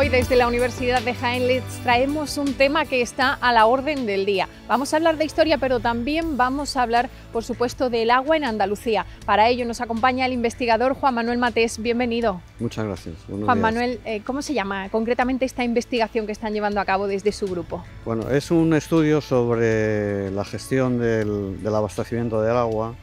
Hoy desde la Universidad de Jaén les traemos un tema que está a la orden del día. Vamos a hablar de historia, pero también vamos a hablar, por supuesto, del agua en Andalucía. Para ello nos acompaña el investigador Juan Manuel Matés. Bienvenido. Muchas gracias. Juan Manuel, eh, ¿cómo se llama concretamente esta investigación que están llevando a cabo desde su grupo? Bueno, es un estudio sobre la gestión del abastecimiento del agua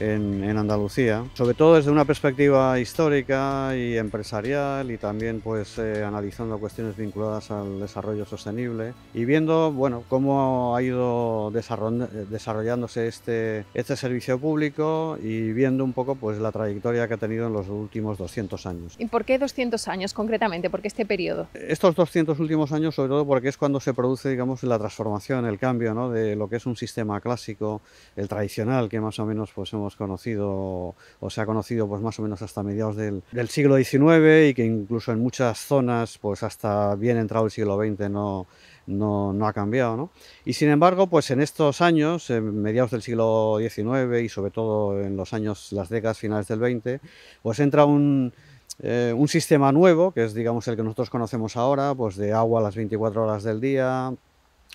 en, Andalucía, sobre todo desde una perspectiva histórica y empresarial y también pues eh, analizando cuestiones vinculadas al desarrollo sostenible y viendo bueno cómo ha ido eh, desarrollándose este, este servicio público y viendo un poco pues la trayectoria que ha tenido en los últimos 200 años. ¿Y por qué 200 años concretamente? ¿Por qué este periodo? Estos 200 últimos años sobre todo porque es cuando se produce digamos la transformación, el cambio ¿no? de lo que es un sistema clásico, el tradicional que más o menos pues hemos conocido o se ha conocido pues más o menos hasta mediados del, siglo XIX y que incluso en muchas zonas pues hasta bien entrado el siglo XX no, no, no, ha cambiado. ¿no? Y sin embargo, pues en estos años, en mediados del siglo XIX y sobre todo en los años, las décadas finales del XX, pues entra un, eh, un sistema nuevo, que es digamos el que nosotros conocemos ahora, pues de agua a las 24 horas del día,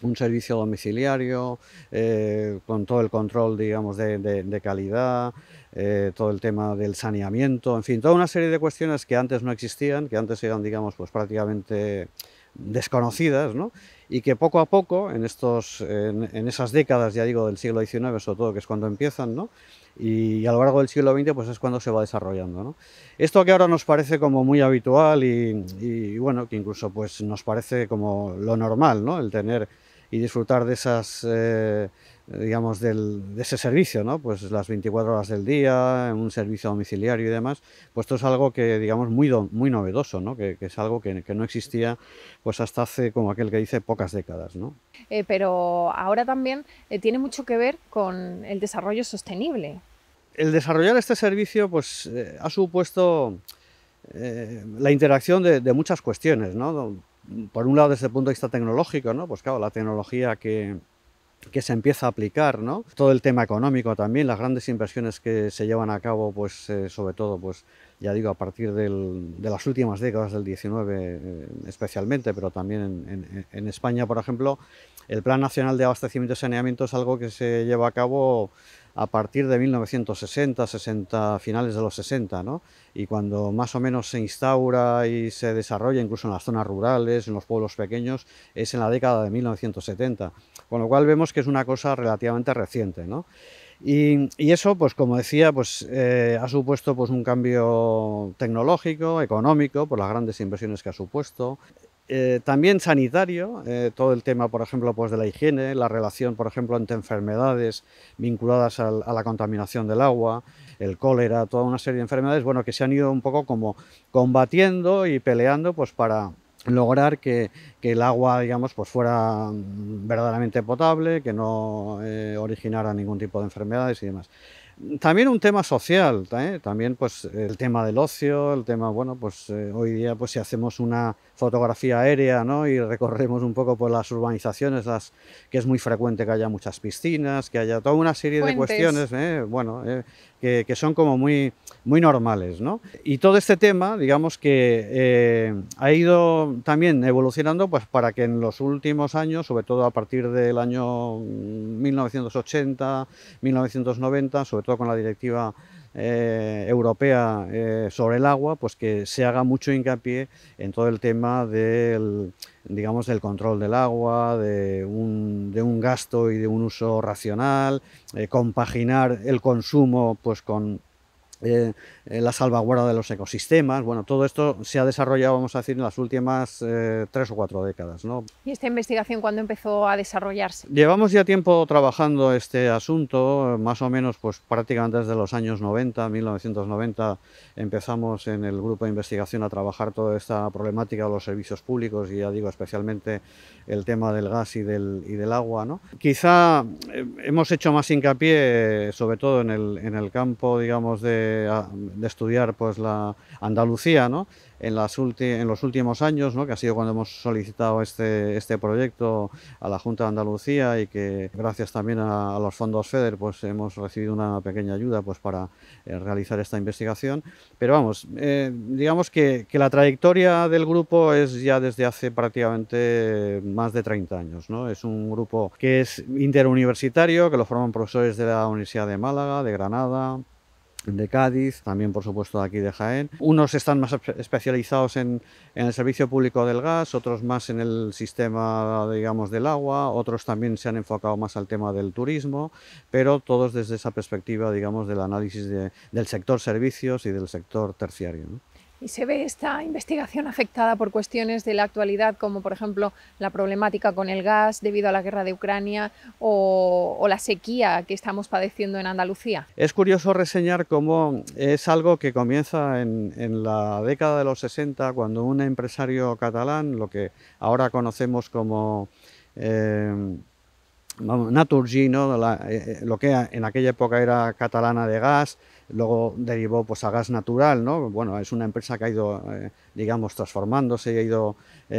un servicio domiciliario, eh, con todo el control, digamos, de, calidad, eh, todo el tema del saneamiento, en fin, toda una serie de cuestiones que antes no existían, que antes eran, digamos, pues prácticamente desconocidas, ¿no? Y que poco a poco, en, estos, en, esas décadas, ya digo, del siglo XIX, sobre todo, que es cuando empiezan, ¿no? y a lo largo del siglo XX pues es cuando se va desarrollando. ¿no? Esto que ahora nos parece como muy habitual y, y, bueno, que incluso pues nos parece como lo normal, ¿no? el tener y disfrutar de esas, eh, digamos, de ese servicio, ¿no? Pues las 24 horas del día, un servicio domiciliario y demás, pues esto es algo que, digamos, muy, muy novedoso, ¿no? Que, es algo que, no existía, pues hasta hace, como aquel que dice, pocas décadas, eh, pero ahora también eh, tiene mucho que ver con el desarrollo sostenible. El desarrollar este servicio, pues, ha supuesto... la interacción de, de muchas cuestiones, ¿no? por un lado desde el punto de vista tecnológico, ¿no? Pues claro, la tecnología que, que se empieza a aplicar, ¿no? Todo el tema económico también, las grandes inversiones que se llevan a cabo, pues eh, sobre todo, pues ya digo, a partir de las últimas décadas del 19 eh, especialmente, pero también en, en, España, por ejemplo, el Plan Nacional de Abastecimiento y Saneamiento es algo que se lleva a cabo a partir de 1960, 60, finales de los 60, y cuando más o menos se instaura y se desarrolla incluso en las zonas rurales, en los pueblos pequeños, es en la década de 1970, con lo cual vemos que es una cosa relativamente reciente. Y, eso, pues como decía, pues, eh, ha supuesto pues, un cambio tecnológico, económico, por las grandes inversiones que ha supuesto. Eh, también sanitario, eh, todo el tema, por ejemplo, pues de la higiene, la relación, por ejemplo, entre enfermedades vinculadas a la contaminación del agua, el cólera, toda una serie de enfermedades, bueno, que se han ido un poco como combatiendo y peleando, pues para lograr que, el agua, digamos, pues fuera verdaderamente potable, que no eh, originara ningún tipo de enfermedades y demás. También un tema social, ¿eh? también pues el tema del ocio, el tema, bueno, pues eh, hoy día pues si hacemos una fotografía aérea, ¿no? Y recorremos un poco por pues, las urbanizaciones, las que es muy frecuente que haya muchas piscinas, que haya toda una serie de cuestiones, ¿eh? bueno, eh, que, son como muy, muy normales. Y todo este tema, digamos que eh, ha ido también evolucionando pues, para que en los últimos años, sobre todo a partir del año 1980, 1990, sobre todo con la directiva eh, europea eh, sobre el agua, pues que se haga mucho hincapié en todo el tema del, digamos, del control del agua, de un, gasto y de un uso racional, eh, compaginar el consumo pues con eh, eh, la salvaguarda de los ecosistemas. Bueno, todo esto se ha desarrollado, vamos a decir, en las últimas eh, tres o cuatro décadas. ¿no? ¿Y esta investigación cuándo empezó a desarrollarse? Llevamos ya tiempo trabajando este asunto, más o menos pues prácticamente desde los años 90, 1990 empezamos en el grupo de investigación a trabajar toda esta problemática de los servicios públicos y ya digo especialmente el tema del gas y del, y del agua. ¿no? Quizá hemos hecho más hincapié sobre todo en el, en el campo, digamos, de Ah, de, estudiar pues la Andalucía, ¿no? En, las en los últimos años, ¿no? que ha sido cuando hemos solicitado este, este proyecto a la Junta de Andalucía y que gracias también a, los fondos FEDER pues hemos recibido una pequeña ayuda pues para eh, realizar esta investigación. Pero vamos, eh, digamos que, que, la trayectoria del grupo es ya desde hace prácticamente más de 30 años. ¿no? Es un grupo que es interuniversitario, que lo forman profesores de la Universidad de Málaga, de Granada, de Cádiz, también por supuesto de aquí de Jaén. Unos están más especializados en, el servicio público del gas, otros más en el sistema, digamos, del agua, otros también se han enfocado más al tema del turismo, pero todos desde esa perspectiva, digamos, del análisis del sector servicios y del sector terciario y se ve esta investigación afectada por cuestiones de la actualidad, como por ejemplo la problemática con el gas debido a la guerra de Ucrania o, la sequía que estamos padeciendo en Andalucía. Es curioso reseñar cómo es algo que comienza en, la década de los 60, cuando un empresario catalán, lo que ahora conocemos como... Eh, Naturgy, ¿no? Eh, eh, lo que en aquella época era catalana de gas, luego derivó pues, a gas natural, bueno, es una empresa que ha ido, eh, digamos, transformándose y ha ido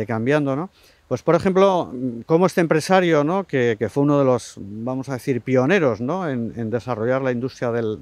cambiando. ¿no? Pues, por ejemplo, como este empresario, ¿no? que, fue uno de los, vamos a decir, pioneros ¿no? en, desarrollar la industria del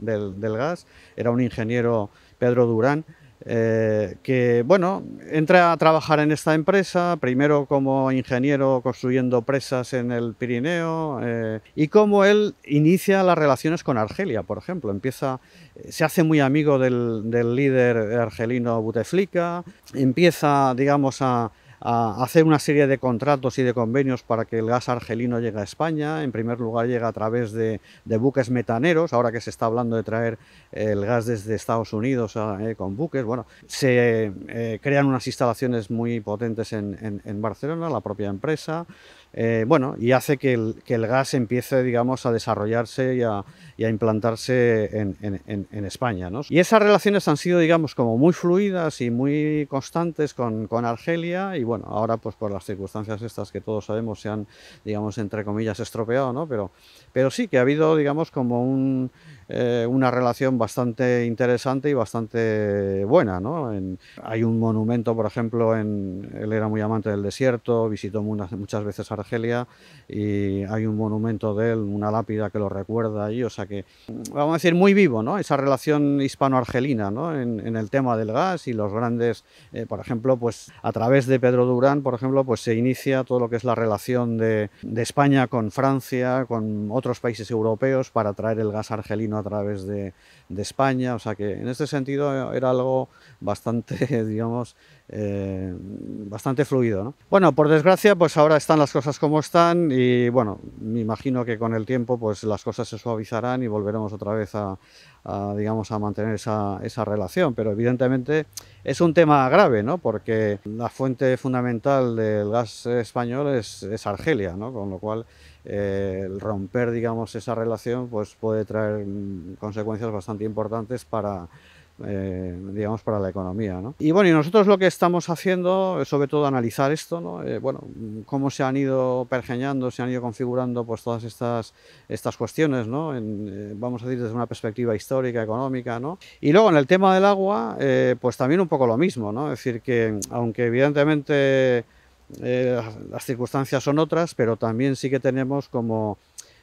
gas, era un ingeniero, Pedro Durán, eh, que bueno, entra a trabajar en esta empresa, primero como ingeniero construyendo presas en el Pirineo, eh, y cómo él inicia las relaciones con Argelia, por ejemplo. Empieza, eh, se hace muy amigo del, del líder argelino Bouteflika, empieza, digamos, a, ...hace hacer una serie de contratos y de convenios para que el gas argelino llegue a España. En primer lugar llega a través de, buques metaneros, ahora que se está hablando de traer eh, el gas desde Estados Unidos ah, eh, con buques. Bueno, se eh, crean unas instalaciones muy potentes en, Barcelona, la propia empresa. bueno, y hace que el, que el, gas empiece, digamos, a desarrollarse y a, implantarse en, España. ¿no? Y esas relaciones han sido, digamos, como muy fluidas y muy constantes con, con Argelia y bueno, ahora pues por las circunstancias estas que todos sabemos se han, digamos, entre comillas, estropeado, ¿no? Pero, pero sí que ha habido, digamos, como un, eh, una relación bastante interesante y bastante buena, ¿no? hay un monumento, por ejemplo, en, él era muy amante del desierto, visitó muchas veces Argelia y hay un monumento de él, una lápida que lo recuerda ahí, o sea que, vamos a decir, muy vivo, ¿no? Esa relación hispano-argelina, ¿no? En, el tema del gas y los grandes, eh, por ejemplo, pues a través de Pedro Durán, por ejemplo, pues se inicia todo lo que es la relación de, España con Francia, con otros países europeos para traer el gas argelino a través de, de España. O sea que en este sentido era algo bastante, digamos, eh, bastante fluido. Bueno, por desgracia, pues ahora están las cosas como están y bueno, me imagino que con el tiempo pues las cosas se suavizarán y volveremos otra vez a, digamos, a mantener esa, relación. Pero evidentemente es un tema grave, ¿no? Porque la fuente fundamental del gas español es, Argelia, ¿no? Con lo cual eh, romper, digamos, esa relación pues puede traer mm, consecuencias bastante importantes para eh, digamos, para la economía. ¿no? Y bueno, y nosotros lo que estamos haciendo es sobre todo analizar esto, ¿no? Eh, bueno, cómo se han ido pergeñando, se han ido configurando pues, todas estas, estas cuestiones, ¿no? Eh, vamos a decir desde una perspectiva histórica, económica. ¿no? Y luego en el tema del agua, pues también un poco lo mismo, ¿no? es decir, que aunque evidentemente las circunstancias son otras, pero también sí que tenemos como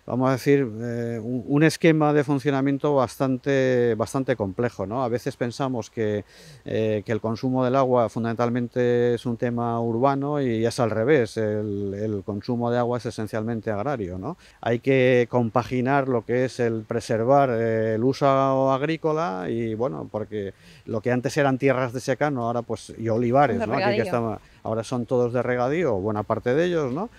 vamos a decir, eh, un esquema de funcionamiento bastante, bastante complejo. ¿no? A veces pensamos que, eh, que, el consumo del agua fundamentalmente es un tema urbano y es al revés, el, consumo de agua es esencialmente agrario. ¿no? Hay que compaginar lo que es el preservar eh, el uso agrícola y bueno, porque lo que antes eran tierras de secano ahora pues y olivares, que ahora son todos de regadío, buena parte de ellos. ¿no?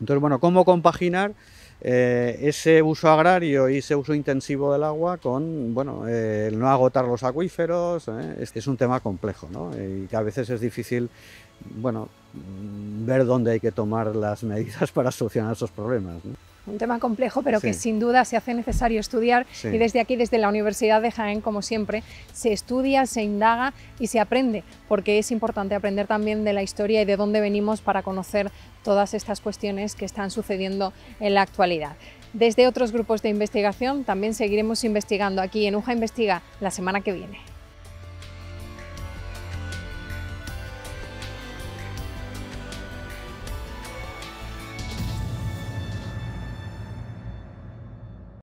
Entonces, bueno, ¿cómo compaginar? Eh, ese uso agrario y ese uso intensivo del agua con bueno, eh, el no agotar los acuíferos, eh, es, es, un tema complejo ¿no? y que a veces es difícil bueno, mm, ver dónde hay que tomar las medidas para solucionar esos problemas un tema complejo, pero que sin duda se hace necesario estudiar y desde aquí, desde la Universidad de Jaén, como siempre, se estudia, se indaga y se aprende, porque es importante aprender también de la historia y de dónde venimos para conocer todas estas cuestiones que están sucediendo en la actualidad. Desde otros grupos de investigación también seguiremos investigando aquí en UJA Investiga la semana que viene.